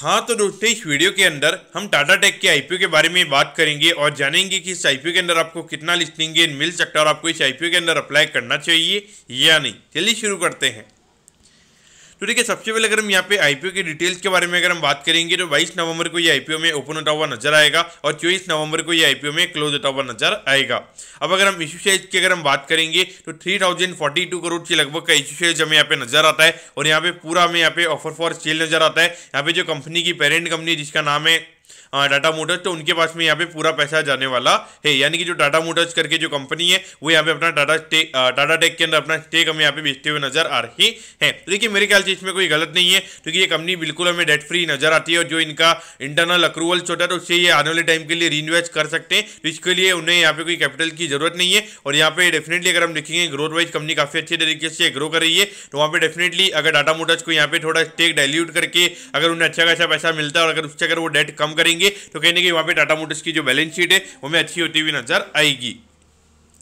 हाँ तो दोस्तों इस वीडियो के अंदर हम टाटा टेक के आईपीओ के बारे में बात करेंगे और जानेंगे कि इस आईपीओ के अंदर आपको कितना लिस्टिंग गेन मिल सकता है और आपको इस आईपीओ के अंदर अप्लाई करना चाहिए या नहीं चलिए शुरू करते हैं तो देखिए सबसे पहले अगर हम यहाँ पे आईपीओ की डिटेल्स के बारे में अगर हम बात करेंगे तो बाईस नवंबर को ये आईपीओ में ओपन होता हुआ नजर आएगा और चौबीस नवंबर को ये आईपीओ में क्लोज होता हुआ नजर आएगा अब अगर हम इशू साइज की अगर हम बात करेंगे तो three thousand forty two crore के लगभग का इशू साइज हमें यहाँ पे नजर आता है और यहाँ पे पूरा हमें यहाँ पे ऑफर फॉर सेल नजर आता है यहाँ पे जो कंपनी की पेरेंट कंपनी जिसका नाम है टाटा हाँ, मोटर्स तो उनके पास में यहाँ पे पूरा पैसा जाने वाला है यानी कि जो टाटा मोटर्स करके जो कंपनी है वो यहाँ पे अपना टाटा स्टेक टाटा टेक के अंदर अपना स्टेक हम यहाँ पे बेचते हुए नजर आ रही है तो देखिए मेरे ख्याल से इसमें कोई गलत नहीं है क्योंकि ये कंपनी बिल्कुल हमें डेट फ्री नजर आती है और जो इनका इंटरनल अक्रूवल्स होता है तो उससे ये आने वाले टाइम के लिए रीइन्वेस्ट कर सकते हैं तो इसके लिए उन्हें यहाँ पे कोई कैपिटल की जरूरत नहीं है और यहाँ पे डेफिनेटली अगर हम देखेंगे ग्रोथ वाइज कंपनी काफी अच्छे तरीके से ग्रो कर रही है तो वहाँ पे डेफिनेटली अगर टाटा मोटर्स को यहाँ पे थोड़ा स्टेक डायल्यूट करके अगर उन्हें अच्छा खासा पैसा मिलता है और अगर उससे अगर वो डेट कम करेंगे तो कहीं ना कहीं वहाँ पर टाटा मोटर्स की जो बैलेंस शीट है वो हमें अच्छी होती हुई नजर आएगी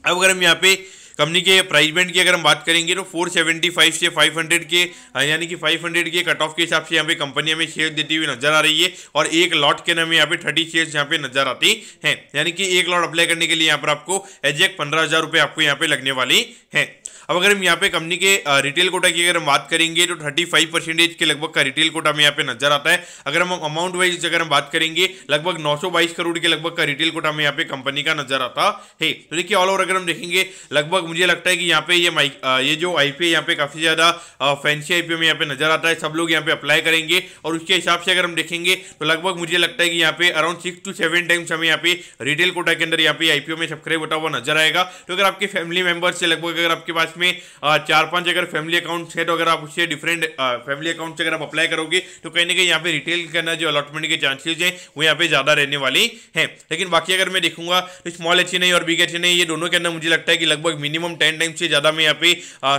अब अगर हम यहाँ पे कंपनी के प्राइस बैंड की अगर हम बात करेंगे तो 475 से 500 के हाँ, यानी कि 500 के कट ऑफ के हिसाब से यहाँ पे कंपनी हमें शेयर देती हुई नजर आ रही है और एक लॉट के नाम यहाँ पे 30 शेयर्स यहाँ पे नजर आती हैं यानी कि एक लॉट अप्लाई करने के लिए यहाँ पर आपको एजेक्ट पंद्रह हज़ार रुपये आपको यहाँ पे लगने वाली है अब अगर हम यहाँ पे कंपनी के रिटेल कोटा की अगर हम बात करेंगे तो थर्टी फाइव परसेंटेज के लगभग का रिटेल कोटा में यहाँ पे नजर आता है अगर हम अमाउंट वाइज अगर हम बात करेंगे लगभग नौ सौ बाईस करोड़ के लगभग का रिटेल कोटा में यहाँ पे कंपनी का नजर आता है तो देखिए ऑल ओवर अगर हम देखेंगे लगभग मुझे लगता है कि यहाँ पे ये ये जो आई पी यहाँ पे काफी ज्यादा फैंसी आई में यहाँ पे नजर आता है सब लोग यहाँ पे अप्लाई करेंगे और उसके हिसाब से अगर हम देखेंगे तो लगभग मुझे लगता है कि यहाँ पे around six two seven times हमें यहाँ पे रिटेल कोटा के अंदर यहाँ पे आईपीओ में सब्सक्राइब होता हुआ नजर आएगा तो अगर आपके फैमिली मेंबर्स से लगभग अगर आपके पास लास्ट में चार पांच अगर फैमिली अकाउंट है तो अगर आप उससे डिफरेंट फैमिली अकाउंट से अगर आप अप्लाई करोगे तो कहीं ना कहीं यहाँ पे रिटेल करना जो अलॉटमेंट के चांसेज है वो यहाँ पे ज़्यादा रहने वाली है लेकिन बाकी अगर मैं देखूंगा तो स्मॉल एच नहीं और बिग एच नहीं ये दोनों के अंदर मुझे लगता है कि लगभग मिनिमम टेन टाइम से ज़्यादा में यहाँ पे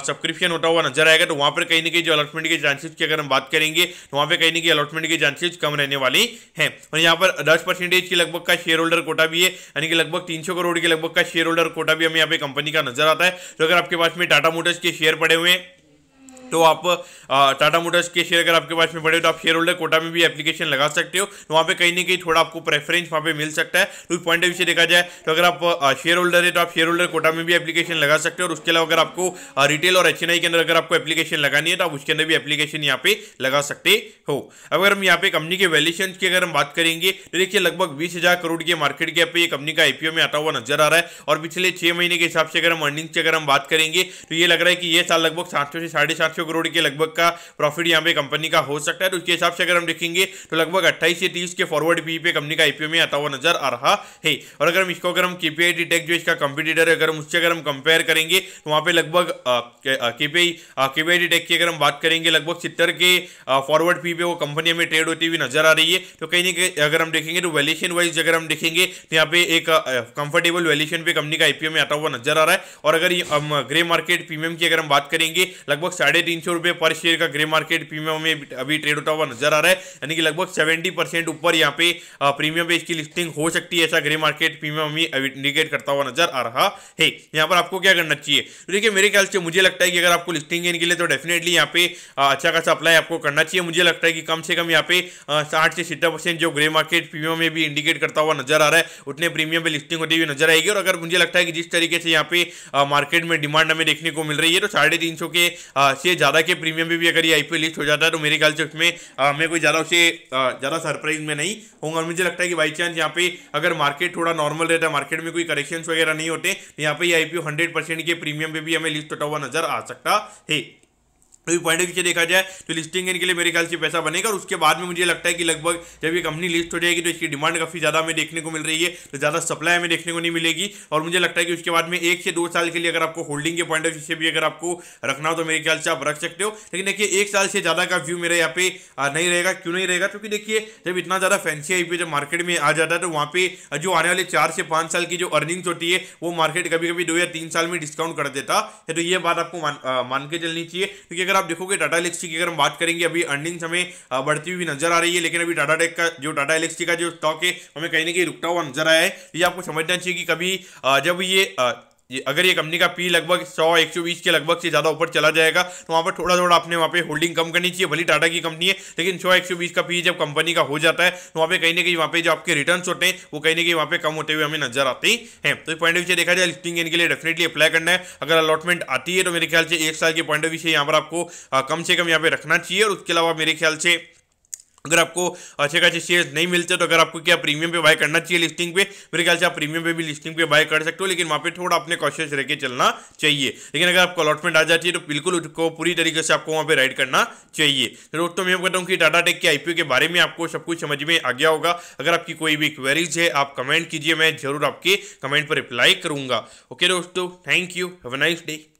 सब्सक्रिप्शन होता हुआ नजर आएगा तो वहां पर कहीं ना कहीं जो अलॉटमेंट के चांसेज की अगर हम बात करेंगे तो वहां पर कहीं ना कहीं अलॉटमेंट के चांसेज कम रहने वाली है और यहाँ पर दस परसेंटेज की लगभग का शेयर होल्डर कोटा भी है यानी कि लगभग तीन करोड़ के लगभग का शेयर होल्डर कोटा भी हमें यहाँ पे कंपनी का नजर आता है तो अगर आपके पास में में टाटा मोटर्स के शेयर पड़े हुए हैं तो आप टाटा मोटर्स के शेयर अगर आपके पास में पड़े तो आप शेयर होल्डर कोटा में भी एप्लीकेशन लगा सकते हो तो वहाँ पे कहीं ना कहीं थोड़ा आपको प्रेफरेंस वहाँ पे मिल सकता है तो उस पॉइंट ऑफ व्यू से देखा जाए तो अगर आप शेयर होल्डर है तो आप शेयर होल्डर कोटा में भी एप्लीकेशन लगा सकते हो और उसके अलावा अगर आपको रिटेल और एच के अंदर अगर आपको एप्लीकेशन लगानी है तो आप उसके अंदर भी एप्लीकेशन यहाँ पे लगा सकते हो अगर हम यहाँ पे कंपनी के वैल्यूशन की अगर हम बात करेंगे तो देखिए लगभग बीस करोड़ के मार्केट के पे कंपनी का आईपीओ में आता हुआ नजर आ रहा है और पिछले छह महीने के हिसाब से अगर हम अर्निंग की अगर हम बात करेंगे तो ये लग रहा है कि ये साल लगभग सात से साढ़े सात सौ करोड़ के लगभग का प्रॉफिट यहाँ पे कंपनी का हो सकता है तो उसके हिसाब से अगर हम देखेंगे तो लगभग अट्ठाईस से तीस के फॉरवर्ड पी e पे कंपनी का आईपीओ में आता हुआ नजर आ रहा है और अगर हम इसको अगर हम केपीआई डिटेक्ट जो इसका कंपिटेटर है अगर हम उससे अगर हम कंपेयर करेंगे तो वहाँ पे लगभग केपीआई केपीआई डिटेक्ट की अगर हम बात करेंगे लगभग सितर के फॉरवर्ड पी e पे वो कंपनी हमें ट्रेड होती हुई नजर आ रही है तो कहीं ना कहीं अगर हम देखेंगे तो वैल्यूशन वाइज अगर हम देखेंगे तो यहाँ पे एक कंफर्टेबल वैल्यूशन पे कंपनी का आईपीओ में आता हुआ नजर आ रहा है और अगर हम ग्रे मार्केट प्रीमियम की अगर हम बात करेंगे लगभग साढ़े तीन सौ रुपए पर शेयर का ग्रे मार्केट प्रीमियम में अभी ट्रेड होता हुआ नजर आ रहा है यानी कि लगभग सेवेंटी परसेंट ऊपर यहाँ पे प्रीमियम पे इसकी लिस्टिंग हो सकती है ऐसा ग्रे मार्केट प्रीमियम में इंडिकेट करता हुआ नजर आ रहा है यहाँ पर आपको क्या करना चाहिए तो देखिए मेरे ख्याल से मुझे लगता है कि अगर आपको लिस्टिंग गेन के लिए तो डेफिनेटली यहाँ पे अच्छा खासा अप्लाई आपको करना चाहिए मुझे लगता है कि कम से कम यहाँ पे साठ से सत्तर परसेंट जो ग्रे मार्केट प्रीमियम में भी इंडिकेट करता हुआ नजर आ रहा है उतने प्रीमियम पे लिस्टिंग होती हुई नजर आएगी और अगर मुझे लगता है कि जिस तरीके से यहाँ पे मार्केट में डिमांड हमें देखने को मिल रही है तो साढ़े तीन सौ के से लिए ज़्यादा के प्रीमियम में भी अगर ये आईपीएल लिस्ट हो जाता है तो मेरे ख्याल से उसमें मैं कोई ज़्यादा उसे ज़्यादा सरप्राइज में नहीं होंगे और मुझे लगता है कि बाई चांस यहाँ पे अगर मार्केट थोड़ा नॉर्मल रहता है मार्केट में कोई करेक्शन वगैरह नहीं होते तो यहाँ पे ये आई पी के प्रीमियम में भी हमें लिस्ट होता हुआ नजर आ सकता है इस पॉइंट ऑफ व्यू से देखा जाए तो लिस्टिंग इनके लिए मेरे ख्याल से पैसा बनेगा और उसके बाद में मुझे लगता है कि लगभग जब ये कंपनी लिस्ट हो जाएगी तो इसकी डिमांड काफ़ी ज़्यादा हमें देखने को मिल रही है तो ज़्यादा सप्लाई हमें देखने को नहीं मिलेगी और मुझे लगता है कि उसके बाद में एक से दो साल के लिए अगर आपको होल्डिंग के पॉइंट ऑफ व्यू से भी अगर आपको रखना हो तो मेरे ख्याल से आप रख सकते हो लेकिन देखिए एक साल से ज़्यादा का व्यू मेरा यहाँ पे नहीं रहेगा क्यों नहीं रहेगा क्योंकि देखिए जब इतना ज़्यादा फैंसी आई जब मार्केट में आ जाता है तो वहाँ पे जो आने वाले चार से पाँच साल की जो अर्निंग्स होती है वो मार्केट कभी कभी दो या तीन साल में डिस्काउंट कर देता है तो ये बात आपको मान के चलनी चाहिए क्योंकि अगर आप देखोगे टाटा एलेक्सी की अगर हम बात करेंगे अभी अर्निंग्स हमें बढ़ती हुई नजर आ रही है लेकिन अभी टाटा टेक का जो टाटा एलेक्सी का जो स्टॉक है हमें कहीं ना कहीं रुकता हुआ नजर आया है ये आपको समझना चाहिए कि कभी जब ये ये अगर ये कंपनी का पी लगभग सौ एक सौ बीस के लगभग से ज़्यादा ऊपर चला जाएगा तो वहाँ पर थोड़ा थोड़ा आपने वहाँ पे होल्डिंग कम करनी चाहिए भली टाटा की कंपनी है लेकिन सौ एक सौ बीस का पी जब कंपनी का हो जाता है तो वहाँ पे कहीं ना कहीं वहाँ पे जो आपके रिटर्न होते हैं वो कहीं ना कहीं वहाँ पे कम होते हुए हमें नजर आते हैं तो पॉइंट ऑफ व्यू से देखा जाए लिफ्टिंग इनके लिए डेफिनेटली अप्लाई करना है अगर अलॉटमेंट आती है तो मेरे ख्याल से एक साल के पॉइंट ऑफ व्यू से यहाँ पर आपको कम से कम यहाँ पे रखना चाहिए और उसके अलावा मेरे ख्याल से अगर आपको अच्छे खासे शेयर नहीं मिलते तो अगर आपको क्या प्रीमियम पे बाय करना चाहिए लिस्टिंग पे मेरे ख्याल से आप प्रीमियम पे भी लिस्टिंग पे बाय कर सकते हो लेकिन वहाँ पे थोड़ा अपने कॉशियस रह के चलना चाहिए लेकिन अगर आपको अलॉटमेंट आ जाती है तो बिल्कुल उसको पूरी तरीके से आपको वहाँ पे राइड करना चाहिए तो दोस्तों मैं कहता हूँ कि टाटा टेक के आई के बारे में आपको सब कुछ समझ में आ गया होगा अगर आपकी कोई भी क्वेरीज है आप कमेंट कीजिए मैं जरूर आपके कमेंट पर रिप्लाई करूंगा ओके दोस्तों thank you have a nice day